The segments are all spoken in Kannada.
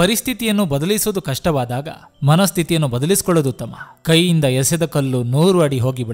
ಪರಿಸ್ಥಿತಿಯನ್ನು ಬದಲಿಸುವುದು ಕಷ್ಟವಾದಾಗ ಮನಸ್ಥಿತಿಯನ್ನು ಬದಲಿಸಿಕೊಳ್ಳೋದು ಉತ್ತಮ ಕೈಯಿಂದ ಎಸೆದ ಕಲ್ಲು ನೂರು ಅಡಿ ಹೋಗಿ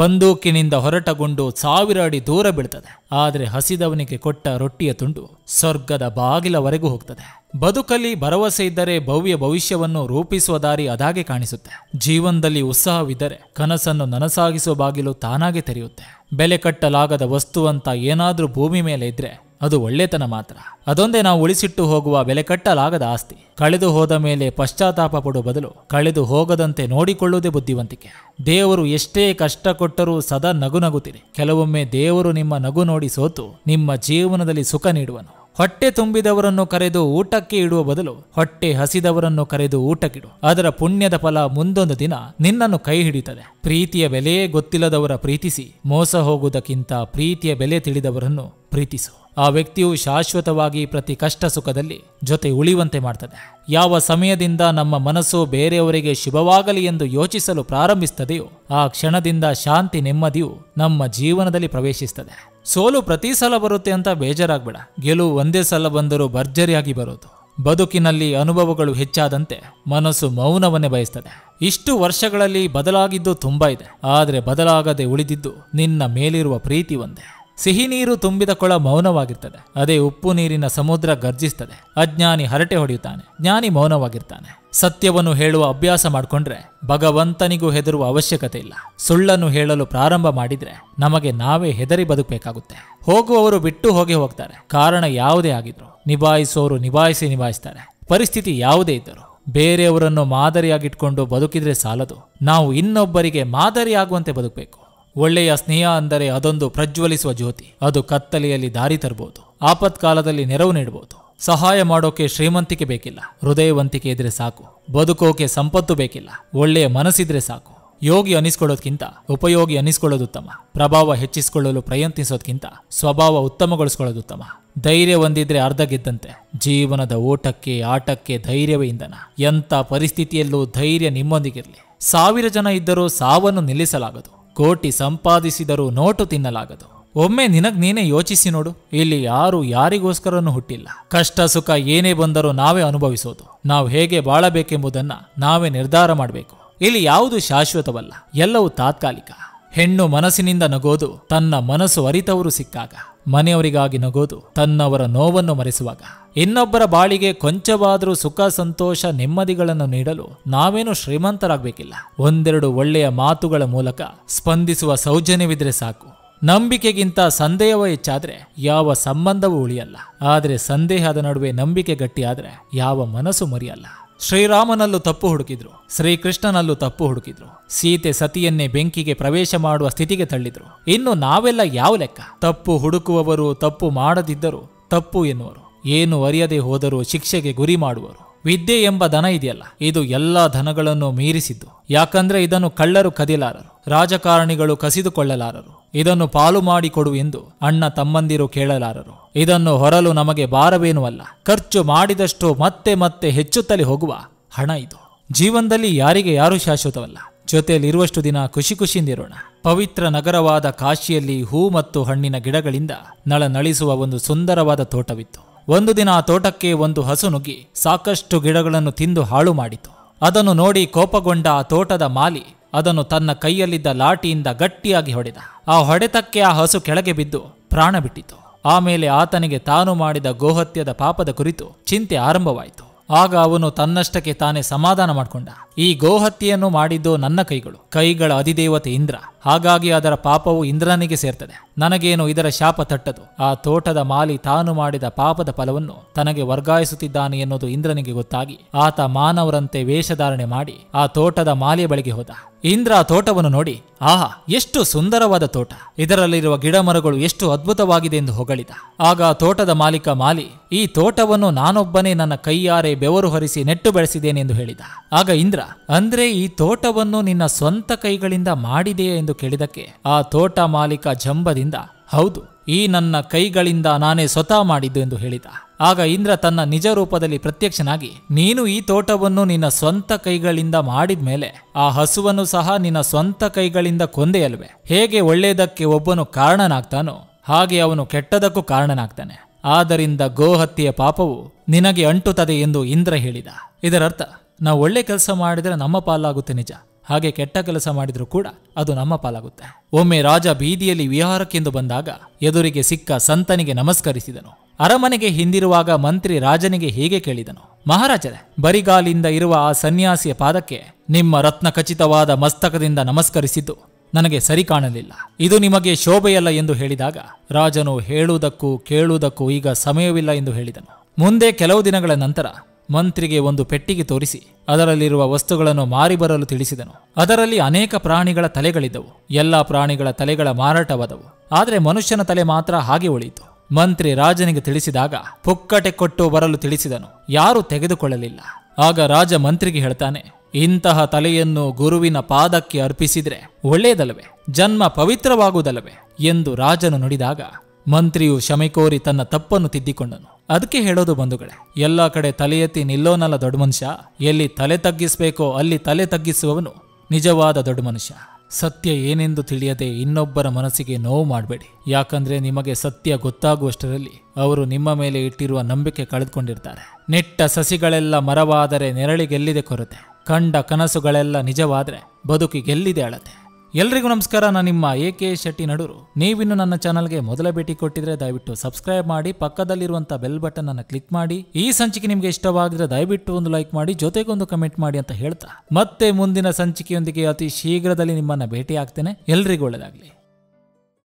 ಬಂದೂಕಿನಿಂದ ಹೊರಟಗೊಂಡು ಸಾವಿರ ಅಡಿ ದೂರ ಬೀಳ್ತದೆ ಆದರೆ ಹಸಿದವನಿಗೆ ಕೊಟ್ಟ ರೊಟ್ಟಿಯ ತುಂಡು ಸ್ವರ್ಗದ ಬಾಗಿಲವರೆಗೂ ಹೋಗ್ತದೆ ಬದುಕಲ್ಲಿ ಭರವಸೆ ಇದ್ದರೆ ಭವ್ಯ ಭವಿಷ್ಯವನ್ನು ರೂಪಿಸುವ ದಾರಿ ಅದಾಗೆ ಕಾಣಿಸುತ್ತೆ ಜೀವನದಲ್ಲಿ ಉತ್ಸಾಹವಿದ್ದರೆ ಕನಸನ್ನು ನನಸಾಗಿಸುವ ಬಾಗಿಲು ತಾನಾಗೆ ತೆರೆಯುತ್ತೆ ಬೆಲೆ ಕಟ್ಟಲಾಗದ ವಸ್ತುವಂತ ಏನಾದರೂ ಭೂಮಿ ಮೇಲೆ ಇದ್ರೆ ಅದು ಒಳ್ಳೆತನ ಮಾತ್ರ ಅದೊಂದೇ ನಾವು ಉಳಿಸಿಟ್ಟು ಹೋಗುವ ಬೆಲೆ ಕಟ್ಟಲಾಗದ ಆಸ್ತಿ ಕಳೆದು ಹೋದ ಮೇಲೆ ಪಶ್ಚಾತ್ತಾಪ ಪಡುವ ಬದಲು ಕಳೆದು ಹೋಗದಂತೆ ನೋಡಿಕೊಳ್ಳುವುದೇ ಬುದ್ಧಿವಂತಿಕೆ ದೇವರು ಎಷ್ಟೇ ಕಷ್ಟ ಕೊಟ್ಟರೂ ಸದಾ ನಗು ನಗುತ್ತಿರಿ ಕೆಲವೊಮ್ಮೆ ದೇವರು ನಿಮ್ಮ ನಗು ನೋಡಿ ಸೋತು ನಿಮ್ಮ ಜೀವನದಲ್ಲಿ ಸುಖ ನೀಡುವನು ಹೊಟ್ಟೆ ತುಂಬಿದವರನ್ನು ಕರೆದು ಊಟಕ್ಕೆ ಇಡುವ ಬದಲು ಹೊಟ್ಟೆ ಹಸಿದವರನ್ನು ಕರೆದು ಊಟಕ್ಕಿಡು ಅದರ ಪುಣ್ಯದ ಫಲ ಮುಂದೊಂದು ದಿನ ನಿನ್ನನ್ನು ಕೈ ಹಿಡಿತದೆ ಪ್ರೀತಿಯ ಬೆಲೆಯೇ ಗೊತ್ತಿಲ್ಲದವರ ಪ್ರೀತಿಸಿ ಮೋಸ ಹೋಗುವುದಕ್ಕಿಂತ ಪ್ರೀತಿಯ ಬೆಲೆ ತಿಳಿದವರನ್ನು ಪ್ರೀತಿಸು ಆ ವ್ಯಕ್ತಿಯು ಶಾಶ್ವತವಾಗಿ ಪ್ರತಿ ಕಷ್ಟ ಸುಖದಲ್ಲಿ ಜೊತೆ ಉಳಿಯುವಂತೆ ಮಾಡ್ತದೆ ಯಾವ ಸಮಯದಿಂದ ನಮ್ಮ ಮನಸ್ಸು ಬೇರೆಯವರಿಗೆ ಶುಭವಾಗಲಿ ಎಂದು ಯೋಚಿಸಲು ಪ್ರಾರಂಭಿಸುತ್ತದೆಯೋ ಆ ಕ್ಷಣದಿಂದ ಶಾಂತಿ ನೆಮ್ಮದಿಯು ನಮ್ಮ ಜೀವನದಲ್ಲಿ ಪ್ರವೇಶಿಸುತ್ತದೆ ಸೋಲು ಪ್ರತಿ ಸಲ ಬರುತ್ತೆ ಅಂತ ಬೇಜಾರಾಗ್ಬೇಡ ಗೆಲುವು ಒಂದೇ ಸಲ ಬಂದರೂ ಭರ್ಜರಿಯಾಗಿ ಬರೋದು ಬದುಕಿನಲ್ಲಿ ಅನುಭವಗಳು ಹೆಚ್ಚಾದಂತೆ ಮನಸ್ಸು ಮೌನವನ್ನೇ ಬಯಸ್ತದೆ ಇಷ್ಟು ವರ್ಷಗಳಲ್ಲಿ ಬದಲಾಗಿದ್ದು ತುಂಬಾ ಇದೆ ಆದರೆ ಬದಲಾಗದೆ ಉಳಿದಿದ್ದು ನಿನ್ನ ಮೇಲಿರುವ ಪ್ರೀತಿ ಒಂದೇ ಸಿಹಿ ನೀರು ತುಂಬಿದ ಕೊಳ ಮೌನವಾಗಿರ್ತದೆ ಅದೇ ಉಪ್ಪು ನೀರಿನ ಸಮುದ್ರ ಗರ್ಜಿಸ್ತದೆ ಅಜ್ಞಾನಿ ಹರಟೆ ಹೊಡೆಯುತ್ತಾನೆ ಜ್ಞಾನಿ ಮೌನವಾಗಿರ್ತಾನೆ ಸತ್ಯವನ್ನು ಹೇಳುವ ಅಭ್ಯಾಸ ಮಾಡಿಕೊಂಡ್ರೆ ಭಗವಂತನಿಗೂ ಹೆದರುವ ಅವಶ್ಯಕತೆ ಇಲ್ಲ ಸುಳ್ಳನ್ನು ಹೇಳಲು ಪ್ರಾರಂಭ ಮಾಡಿದ್ರೆ ನಮಗೆ ನಾವೇ ಹೆದರಿ ಬದುಕಬೇಕಾಗುತ್ತೆ ಹೋಗುವವರು ಬಿಟ್ಟು ಹೋಗಿ ಹೋಗ್ತಾರೆ ಕಾರಣ ಯಾವುದೇ ಆಗಿದ್ರು ನಿಭಾಯಿಸೋರು ನಿಭಾಯಿಸಿ ನಿಭಾಯಿಸ್ತಾರೆ ಪರಿಸ್ಥಿತಿ ಯಾವುದೇ ಇದ್ದರು ಬೇರೆಯವರನ್ನು ಮಾದರಿಯಾಗಿಟ್ಕೊಂಡು ಬದುಕಿದ್ರೆ ಸಾಲದು ನಾವು ಇನ್ನೊಬ್ಬರಿಗೆ ಮಾದರಿಯಾಗುವಂತೆ ಬದುಕಬೇಕು ಒಳ್ಳೆಯ ಸ್ನೇಹ ಅಂದರೆ ಅದೊಂದು ಪ್ರಜ್ವಲಿಸುವ ಜ್ಯೋತಿ ಅದು ಕತ್ತಲೆಯಲ್ಲಿ ದಾರಿ ತರಬಹುದು ಆಪತ್ಕಾಲದಲ್ಲಿ ನೆರವು ನೀಡಬಹುದು ಸಹಾಯ ಮಾಡೋಕೆ ಶ್ರೀಮಂತಿಕೆ ಬೇಕಿಲ್ಲ ಹೃದಯವಂತಿಕೆ ಇದ್ರೆ ಸಾಕು ಬದುಕೋಕೆ ಸಂಪತ್ತು ಬೇಕಿಲ್ಲ ಒಳ್ಳೆಯ ಮನಸ್ಸಿದ್ರೆ ಸಾಕು ಯೋಗಿ ಅನಿಸ್ಕೊಳ್ಳೋದ್ಕಿಂತ ಉಪಯೋಗಿ ಅನಿಸ್ಕೊಳ್ಳೋದು ಉತ್ತಮ ಪ್ರಭಾವ ಹೆಚ್ಚಿಸಿಕೊಳ್ಳಲು ಪ್ರಯತ್ನಿಸೋದ್ಕಿಂತ ಸ್ವಭಾವ ಉತ್ತಮಗೊಳಿಸಿಕೊಳ್ಳೋದು ಉತ್ತಮ ಧೈರ್ಯ ಹೊಂದಿದ್ರೆ ಅರ್ಧ ಗೆದ್ದಂತೆ ಜೀವನದ ಓಟಕ್ಕೆ ಆಟಕ್ಕೆ ಧೈರ್ಯವೇ ಇಂಧನ ಎಂಥ ಪರಿಸ್ಥಿತಿಯಲ್ಲೂ ಧೈರ್ಯ ನಿಮ್ಮೊಂದಿಗಿರಲಿ ಸಾವಿರ ಜನ ಇದ್ದರೂ ಸಾವನ್ನು ನಿಲ್ಲಿಸಲಾಗದು ಕೋಟಿ ಸಂಪಾದಿಸಿದರೂ ನೋಟು ತಿನ್ನಲಾಗದು ಒಮ್ಮೆ ನಿನಗ್ ನೀನೇ ಯೋಚಿಸಿ ನೋಡು ಇಲ್ಲಿ ಯಾರು ಯಾರಿಗೋಸ್ಕರನ್ನು ಹುಟ್ಟಿಲ್ಲ ಕಷ್ಟ ಸುಖ ಏನೇ ಬಂದರೂ ನಾವೇ ಅನುಭವಿಸೋದು ನಾವು ಹೇಗೆ ಬಾಳಬೇಕೆಂಬುದನ್ನ ನಾವೇ ನಿರ್ಧಾರ ಮಾಡಬೇಕು ಇಲ್ಲಿ ಯಾವುದು ಶಾಶ್ವತವಲ್ಲ ಎಲ್ಲವೂ ತಾತ್ಕಾಲಿಕ ಹೆಣ್ಣು ಮನಸ್ಸಿನಿಂದ ನಗೋದು ತನ್ನ ಮನಸ್ಸು ಅರಿತವರು ಸಿಕ್ಕಾಗ ಮನೆಯವರಿಗಾಗಿ ನಗೋದು ತನ್ನವರ ನೋವನ್ನು ಮರೆಸುವಾಗ ಇನ್ನೊಬ್ಬರ ಬಾಳಿಗೆ ಕೊಂಚವಾದರೂ ಸುಖ ಸಂತೋಷ ನೆಮ್ಮದಿಗಳನ್ನು ನೀಡಲು ನಾವೇನು ಶ್ರೀಮಂತರಾಗಬೇಕಿಲ್ಲ ಒಂದೆರಡು ಒಳ್ಳೆಯ ಮಾತುಗಳ ಮೂಲಕ ಸ್ಪಂದಿಸುವ ಸೌಜನ್ಯವಿದ್ರೆ ಸಾಕು ನಂಬಿಕೆಗಿಂತ ಸಂದೇಹವೇ ಹೆಚ್ಚಾದ್ರೆ ಯಾವ ಸಂಬಂಧವೂ ಉಳಿಯಲ್ಲ ಆದರೆ ಸಂದೇಹದ ನಡುವೆ ನಂಬಿಕೆ ಗಟ್ಟಿಯಾದ್ರೆ ಯಾವ ಮನಸ್ಸು ಮರಿಯಲ್ಲ ಶ್ರೀರಾಮನಲ್ಲೂ ತಪ್ಪು ಹುಡುಕಿದ್ರು ಶ್ರೀಕೃಷ್ಣನಲ್ಲೂ ತಪ್ಪು ಹುಡುಕಿದ್ರು ಸೀತೆ ಸತಿಯನ್ನೇ ಬೆಂಕಿಗೆ ಪ್ರವೇಶ ಮಾಡುವ ಸ್ಥಿತಿಗೆ ತಳ್ಳಿದ್ರು ಇನ್ನು ನಾವೆಲ್ಲ ಯಾವ ಲೆಕ್ಕ ತಪ್ಪು ಹುಡುಕುವವರು ತಪ್ಪು ಮಾಡದಿದ್ದರು ತಪ್ಪು ಎನ್ನುವರು ಏನು ಅರಿಯದೆ ಹೋದರೂ ಶಿಕ್ಷೆಗೆ ಗುರಿ ಮಾಡುವರು ವಿದ್ಯೆ ಎಂಬ ದನ ಇದೆಯಲ್ಲ ಇದು ಎಲ್ಲ ಧನಗಳನ್ನು ಮೀರಿಸಿದ್ದು ಯಾಕಂದ್ರೆ ಇದನ್ನು ಕಳ್ಳರು ಕದಿಲಾರರು ರಾಜಕಾರಣಿಗಳು ಕಸಿದುಕೊಳ್ಳಲಾರರು ಇದನ್ನು ಪಾಲು ಮಾಡಿಕೊಡು ಎಂದು ಅಣ್ಣ ತಮ್ಮಂದಿರು ಕೇಳಲಾರರು ಇದನ್ನು ಹೊರಲು ನಮಗೆ ಭಾರವೇನೂ ಅಲ್ಲ ಖರ್ಚು ಮಾಡಿದಷ್ಟು ಮತ್ತೆ ಮತ್ತೆ ಹೆಚ್ಚುತ್ತಲೇ ಹೋಗುವ ಹಣ ಇದು ಜೀವನದಲ್ಲಿ ಯಾರಿಗೆ ಯಾರು ಶಾಶ್ವತವಲ್ಲ ಜೊತೆಯಲ್ಲಿರುವಷ್ಟು ದಿನ ಖುಷಿ ಖುಷಿಯಿಂದಿರೋಣ ಪವಿತ್ರ ನಗರವಾದ ಕಾಶಿಯಲ್ಲಿ ಹೂ ಮತ್ತು ಹಣ್ಣಿನ ಗಿಡಗಳಿಂದ ನಳನಳಿಸುವ ಒಂದು ಸುಂದರವಾದ ತೋಟವಿತ್ತು ಒಂದು ದಿನ ಆ ತೋಟಕ್ಕೆ ಒಂದು ಹಸು ನುಗ್ಗಿ ಸಾಕಷ್ಟು ಗಿಡಗಳನ್ನು ತಿಂದು ಹಾಳು ಮಾಡಿತು ಅದನ್ನು ನೋಡಿ ಕೋಪಗೊಂಡ ಆ ತೋಟದ ಮಾಲಿ ಅದನ್ನು ತನ್ನ ಕೈಯಲ್ಲಿದ್ದ ಲಾಟಿಯಿಂದ ಗಟ್ಟಿಯಾಗಿ ಹೊಡೆದ ಆ ಹೊಡೆತಕ್ಕೆ ಆ ಹಸು ಕೆಳಗೆ ಬಿದ್ದು ಪ್ರಾಣ ಬಿಟ್ಟಿತು ಆಮೇಲೆ ಆತನಿಗೆ ತಾನು ಮಾಡಿದ ಗೋಹತ್ಯದ ಪಾಪದ ಕುರಿತು ಚಿಂತೆ ಆರಂಭವಾಯಿತು ಆಗ ಅವನು ತನ್ನಷ್ಟಕ್ಕೆ ತಾನೇ ಸಮಾಧಾನ ಮಾಡಿಕೊಂಡ ಈ ಗೋಹತ್ಯೆಯನ್ನು ಮಾಡಿದ್ದು ನನ್ನ ಕೈಗಳು ಕೈಗಳ ಅಧಿದೇವತೆ ಇಂದ್ರ ಹಾಗಾಗಿ ಅದರ ಪಾಪವು ಇಂದ್ರನಿಗೆ ಸೇರ್ತದೆ ನನಗೇನು ಇದರ ಶಾಪ ತಟ್ಟದು ಆ ತೋಟದ ಮಾಲಿ ತಾನು ಮಾಡಿದ ಪಾಪದ ಫಲವನ್ನು ತನಗೆ ವರ್ಗಾಯಿಸುತ್ತಿದ್ದಾನೆ ಎನ್ನುವುದು ಇಂದ್ರನಿಗೆ ಗೊತ್ತಾಗಿ ಆತ ಮಾನವರಂತೆ ವೇಷಧಾರಣೆ ಮಾಡಿ ಆ ತೋಟದ ಮಾಲಿಯ ಬಳಿಗೆ ಹೋದ ಇಂದ್ರ ಆ ತೋಟವನ್ನು ನೋಡಿ ಆಹಾ ಎಷ್ಟು ಸುಂದರವಾದ ತೋಟ ಇದರಲ್ಲಿರುವ ಗಿಡ ಮರಗಳು ಎಷ್ಟು ಅದ್ಭುತವಾಗಿದೆ ಎಂದು ಹೊಗಳಿದ ಆಗ ತೋಟದ ಮಾಲೀಕ ಮಾಲಿ ಈ ತೋಟವನ್ನು ನಾನೊಬ್ಬನೇ ನನ್ನ ಕೈಯಾರೆ ಬೆವರು ಹರಿಸಿ ನೆಟ್ಟು ಬೆಳೆಸಿದ್ದೇನೆ ಎಂದು ಹೇಳಿದ ಆಗ ಇಂದ್ರ ಅಂದ್ರೆ ಈ ತೋಟವನ್ನು ನಿನ್ನ ಸ್ವಂತ ಕೈಗಳಿಂದ ಮಾಡಿದೆಯೇ ಎಂದು ಕೇಳಿದಕ್ಕೆ ಆ ತೋಟ ಮಾಲೀಕ ಜಂಬದಿಂದ ಹೌದು ಈ ನನ್ನ ಕೈಗಳಿಂದ ನಾನೇ ಸ್ವತಃ ಮಾಡಿದ್ದು ಎಂದು ಹೇಳಿದ ಆಗ ಇಂದ್ರ ತನ್ನ ನಿಜ ರೂಪದಲ್ಲಿ ಪ್ರತ್ಯಕ್ಷನಾಗಿ ನೀನು ಈ ತೋಟವನ್ನು ನಿನ್ನ ಸ್ವಂತ ಕೈಗಳಿಂದ ಮಾಡಿದ ಮೇಲೆ ಆ ಹಸುವನ್ನು ಸಹ ನಿನ್ನ ಸ್ವಂತ ಕೈಗಳಿಂದ ಕೊಂದೆಯಲ್ವೆ ಹೇಗೆ ಒಳ್ಳೆಯದಕ್ಕೆ ಒಬ್ಬನು ಕಾರಣನಾಗ್ತಾನೋ ಹಾಗೆ ಅವನು ಕೆಟ್ಟದಕ್ಕೂ ಕಾರಣನಾಗ್ತಾನೆ ಆದ್ದರಿಂದ ಗೋಹತ್ಯೆಯ ಪಾಪವು ನಿನಗೆ ಅಂಟುತ್ತದೆ ಎಂದು ಇಂದ್ರ ಹೇಳಿದ ಇದರರ್ಥ ನಾವು ಒಳ್ಳೆ ಕೆಲಸ ಮಾಡಿದರೆ ನಮ್ಮ ಪಾಲಾಗುತ್ತೆ ನಿಜ ಹಾಗೆ ಕೆಟ್ಟ ಕೆಲಸ ಮಾಡಿದರೂ ಕೂಡ ಅದು ನಮ್ಮ ಪಾಲಾಗುತ್ತೆ ಒಮ್ಮೆ ರಾಜ ಬೀದಿಯಲ್ಲಿ ವಿಹಾರಕ್ಕೆಂದು ಬಂದಾಗ ಎದುರಿಗೆ ಸಿಕ್ಕ ಸಂತನಿಗೆ ನಮಸ್ಕರಿಸಿದನು ಅರಮನೆಗೆ ಹಿಂದಿರುವಾಗ ಮಂತ್ರಿ ರಾಜನಿಗೆ ಹೀಗೆ ಕೇಳಿದನು ಮಹಾರಾಜರೇ ಬರಿಗಾಲಿಂದ ಇರುವ ಆ ಸನ್ಯಾಸಿಯ ಪಾದಕ್ಕೆ ನಿಮ್ಮ ರತ್ನ ಖಚಿತವಾದ ಮಸ್ತಕದಿಂದ ನಮಸ್ಕರಿಸಿದ್ದು ನನಗೆ ಸರಿ ಕಾಣಲಿಲ್ಲ ಇದು ನಿಮಗೆ ಶೋಭೆಯಲ್ಲ ಎಂದು ಹೇಳಿದಾಗ ರಾಜನು ಹೇಳುವುದಕ್ಕೂ ಕೇಳುವುದಕ್ಕೂ ಈಗ ಸಮಯವಿಲ್ಲ ಎಂದು ಹೇಳಿದನು ಮುಂದೆ ಕೆಲವು ದಿನಗಳ ನಂತರ ಮಂತ್ರಿಗೆ ಒಂದು ಪೆಟ್ಟಿಗೆ ತೋರಿಸಿ ಅದರಲ್ಲಿರುವ ವಸ್ತುಗಳನ್ನು ಮಾರಿ ಬರಲು ತಿಳಿಸಿದನು ಅದರಲ್ಲಿ ಅನೇಕ ಪ್ರಾಣಿಗಳ ತಲೆಗಳಿದ್ದವು ಎಲ್ಲ ಪ್ರಾಣಿಗಳ ತಲೆಗಳ ಮಾರಾಟವಾದವು ಆದರೆ ಮನುಷ್ಯನ ತಲೆ ಮಾತ್ರ ಹಾಗೆ ಉಳಿಯಿತು ಮಂತ್ರಿ ರಾಜನಿಗೆ ತಿಳಿಸಿದಾಗ ಪುಕ್ಕಟೆ ಕೊಟ್ಟು ಬರಲು ತಿಳಿಸಿದನು ಯಾರೂ ತೆಗೆದುಕೊಳ್ಳಲಿಲ್ಲ ಆಗ ರಾಜ ಮಂತ್ರಿಗೆ ಹೇಳ್ತಾನೆ ಇಂತಹ ತಲೆಯನ್ನು ಗುರುವಿನ ಪಾದಕ್ಕೆ ಅರ್ಪಿಸಿದ್ರೆ ಒಳ್ಳೆಯದಲ್ಲವೇ ಜನ್ಮ ಪವಿತ್ರವಾಗುವುದಲ್ಲವೇ ಎಂದು ರಾಜನು ನುಡಿದಾಗ ಮಂತ್ರಿಯು ಶಮೆ ಕೋರಿ ತನ್ನ ತಪ್ಪನ್ನು ತಿದ್ದಿಕೊಂಡನು ಅದಕ್ಕೆ ಹೇಳೋದು ಬಂಧುಗಳೇ ಎಲ್ಲ ಕಡೆ ತಲೆ ಎತ್ತಿ ನಿಲ್ಲೋನಲ್ಲ ದೊಡ್ಡ ಮನುಷ್ಯ ಎಲ್ಲಿ ತಲೆ ತಗ್ಗಿಸಬೇಕೋ ಅಲ್ಲಿ ತಲೆ ತಗ್ಗಿಸುವವನು ನಿಜವಾದ ದೊಡ್ಡ ಮನುಷ್ಯ ಸತ್ಯ ಏನೆಂದು ತಿಳಿಯದೆ ಇನ್ನೊಬ್ಬರ ಮನಸ್ಸಿಗೆ ನೋವು ಮಾಡಬೇಡಿ ಯಾಕಂದ್ರೆ ನಿಮಗೆ ಸತ್ಯ ಗೊತ್ತಾಗುವಷ್ಟರಲ್ಲಿ ಅವರು ನಿಮ್ಮ ಮೇಲೆ ಇಟ್ಟಿರುವ ನಂಬಿಕೆ ಕಳೆದುಕೊಂಡಿರ್ತಾರೆ ನೆಟ್ಟ ಸಸಿಗಳೆಲ್ಲ ಮರವಾದರೆ ನೆರಳಿಗೆಲ್ಲಿದೆ ಕೊರತೆ ಕಂಡ ಕನಸುಗಳೆಲ್ಲ ನಿಜವಾದರೆ ಬದುಕಿಗೆಲ್ಲಿದೆ ಅಳತೆ ಎಲ್ರಿಗೂ ನಮಸ್ಕಾರ ನಾನು ನಿಮ್ಮ ಎ ಕೆ ಶೆಟ್ಟಿ ನಡುರು ನೀವಿನ್ನು ನನ್ನ ಚಾನಲ್ಗೆ ಮೊದಲ ಭೇಟಿ ಕೊಟ್ಟಿದ್ರೆ ದಯವಿಟ್ಟು ಸಬ್ಸ್ಕ್ರೈಬ್ ಮಾಡಿ ಪಕ್ಕದಲ್ಲಿರುವಂಥ ಬೆಲ್ ಬಟನ್ ಅನ್ನು ಕ್ಲಿಕ್ ಮಾಡಿ ಈ ಸಂಚಿಕೆ ನಿಮಗೆ ಇಷ್ಟವಾಗಿದ್ರೆ ದಯವಿಟ್ಟು ಒಂದು ಲೈಕ್ ಮಾಡಿ ಜೊತೆಗೊಂದು ಕಮೆಂಟ್ ಮಾಡಿ ಅಂತ ಹೇಳ್ತಾ ಮತ್ತೆ ಮುಂದಿನ ಸಂಚಿಕೆಯೊಂದಿಗೆ ಅತಿ ಶೀಘ್ರದಲ್ಲಿ ನಿಮ್ಮನ್ನ ಭೇಟಿ ಆಗ್ತೇನೆ ಎಲ್ರಿಗೂ ಒಳ್ಳೆಯದಾಗಲಿ